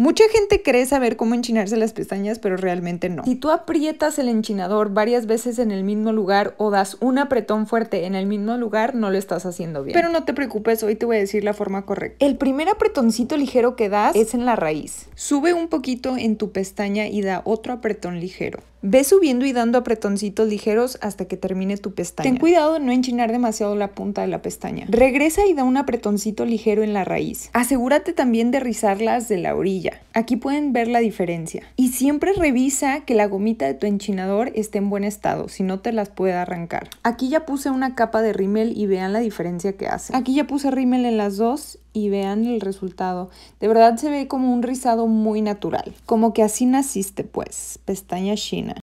Mucha gente cree saber cómo enchinarse las pestañas, pero realmente no. Si tú aprietas el enchinador varias veces en el mismo lugar o das un apretón fuerte en el mismo lugar, no lo estás haciendo bien. Pero no te preocupes, hoy te voy a decir la forma correcta. El primer apretoncito ligero que das es en la raíz. Sube un poquito en tu pestaña y da otro apretón ligero. Ve subiendo y dando apretoncitos ligeros hasta que termine tu pestaña. Ten cuidado de no enchinar demasiado la punta de la pestaña. Regresa y da un apretoncito ligero en la raíz. Asegúrate también de rizarlas de la orilla. Aquí pueden ver la diferencia. Y siempre revisa que la gomita de tu enchinador esté en buen estado, si no te las puede arrancar. Aquí ya puse una capa de rímel y vean la diferencia que hace. Aquí ya puse rímel en las dos y vean el resultado. De verdad se ve como un rizado muy natural. Como que así naciste pues, pestaña china.